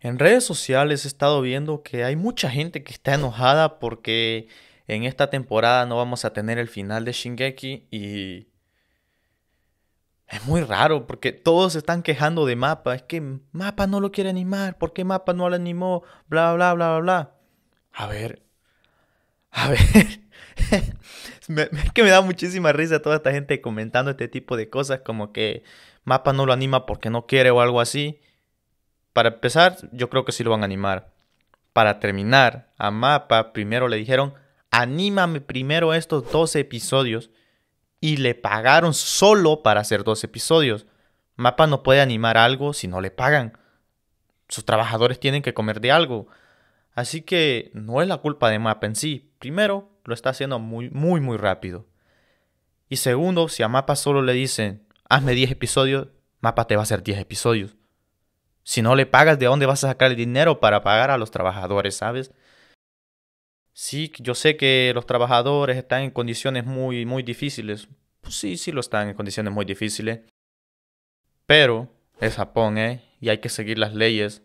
En redes sociales he estado viendo que hay mucha gente que está enojada porque en esta temporada no vamos a tener el final de Shingeki y es muy raro porque todos están quejando de Mapa. Es que Mapa no lo quiere animar. ¿Por qué Mapa no lo animó? Bla, bla, bla, bla, bla. A ver. A ver. es que me da muchísima risa toda esta gente comentando este tipo de cosas como que Mapa no lo anima porque no quiere o algo así. Para empezar, yo creo que sí lo van a animar. Para terminar, a Mapa primero le dijeron, anímame primero estos 12 episodios y le pagaron solo para hacer dos episodios. Mapa no puede animar algo si no le pagan. Sus trabajadores tienen que comer de algo. Así que no es la culpa de Mapa en sí. Primero, lo está haciendo muy, muy, muy rápido. Y segundo, si a Mapa solo le dicen, hazme 10 episodios, Mapa te va a hacer 10 episodios. Si no le pagas, ¿de dónde vas a sacar el dinero para pagar a los trabajadores, sabes? Sí, yo sé que los trabajadores están en condiciones muy, muy difíciles. Pues sí, sí lo están en condiciones muy difíciles. Pero es Japón, ¿eh? Y hay que seguir las leyes.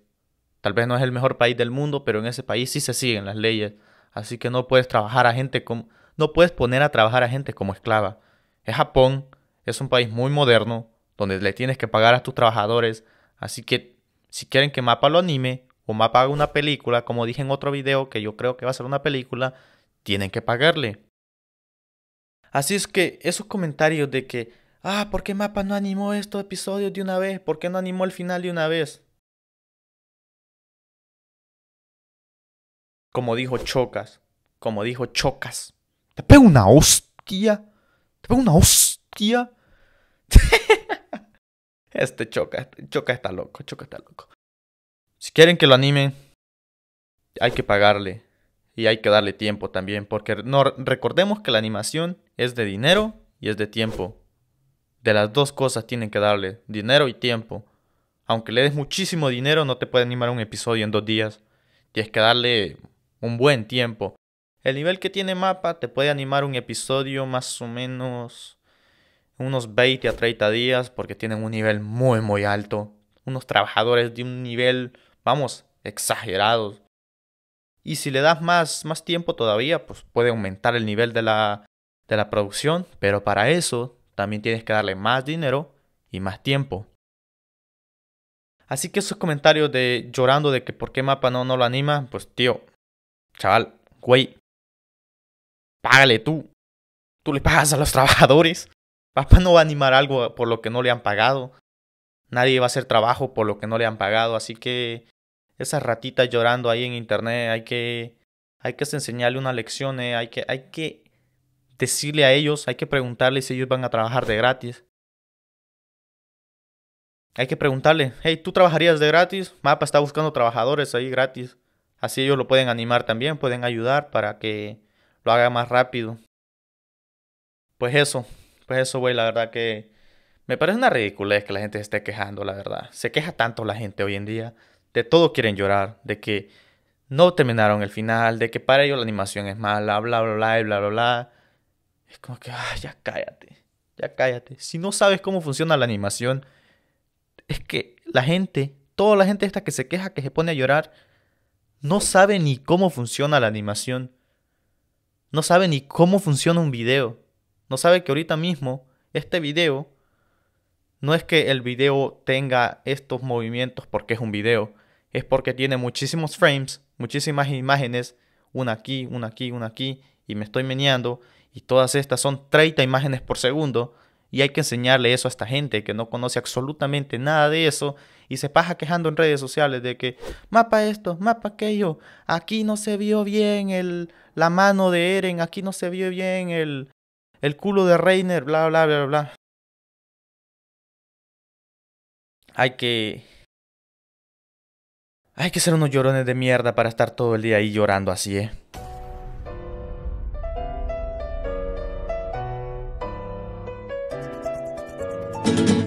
Tal vez no es el mejor país del mundo, pero en ese país sí se siguen las leyes. Así que no puedes trabajar a gente como... No puedes poner a trabajar a gente como esclava. Es Japón, es un país muy moderno, donde le tienes que pagar a tus trabajadores. Así que si quieren que Mapa lo anime o Mapa haga una película, como dije en otro video que yo creo que va a ser una película, tienen que pagarle. Así es que esos comentarios de que, ah, ¿por qué Mapa no animó estos episodios de una vez? ¿Por qué no animó el final de una vez? Como dijo Chocas, como dijo Chocas, te pego una hostia, te pego una hostia. Este Choca, Choca está loco, Choca está loco. Si quieren que lo animen, hay que pagarle y hay que darle tiempo también, porque no, recordemos que la animación es de dinero y es de tiempo. De las dos cosas tienen que darle, dinero y tiempo. Aunque le des muchísimo dinero, no te puede animar un episodio en dos días. Tienes que darle un buen tiempo. El nivel que tiene mapa te puede animar un episodio más o menos unos 20 a 30 días porque tienen un nivel muy, muy alto. Unos trabajadores de un nivel, vamos, exagerados. Y si le das más, más tiempo todavía, pues puede aumentar el nivel de la, de la producción, pero para eso también tienes que darle más dinero y más tiempo. Así que esos comentarios de llorando de que por qué mapa no, no lo anima, pues tío, chaval, güey, págale tú. Tú le pagas a los trabajadores. Papá no va a animar algo por lo que no le han pagado. Nadie va a hacer trabajo por lo que no le han pagado. Así que esas ratitas llorando ahí en internet, hay que, hay que enseñarle una lección, eh. hay que, hay que decirle a ellos, hay que preguntarle si ellos van a trabajar de gratis. Hay que preguntarle, hey, ¿tú trabajarías de gratis? Mapa está buscando trabajadores ahí gratis. Así ellos lo pueden animar también, pueden ayudar para que lo haga más rápido. Pues eso, pues eso, güey, la verdad que me parece una ridiculez que la gente se esté quejando, la verdad. Se queja tanto la gente hoy en día. De todo quieren llorar, de que no terminaron el final, de que para ellos la animación es mala, bla, bla, bla, bla, bla, bla. Es como que, ah, ya cállate, ya cállate. Si no sabes cómo funciona la animación, es que la gente, toda la gente esta que se queja, que se pone a llorar, no sabe ni cómo funciona la animación. No sabe ni cómo funciona un video no sabe que ahorita mismo este video no es que el video tenga estos movimientos porque es un video, es porque tiene muchísimos frames, muchísimas imágenes, una aquí, una aquí, una aquí, y me estoy meneando, y todas estas son 30 imágenes por segundo, y hay que enseñarle eso a esta gente que no conoce absolutamente nada de eso y se pasa quejando en redes sociales de que mapa esto, mapa aquello, aquí no se vio bien el, la mano de Eren, aquí no se vio bien el, el culo de Reiner, bla, bla, bla, bla. Hay que... Hay que ser unos llorones de mierda para estar todo el día ahí llorando así, ¿eh?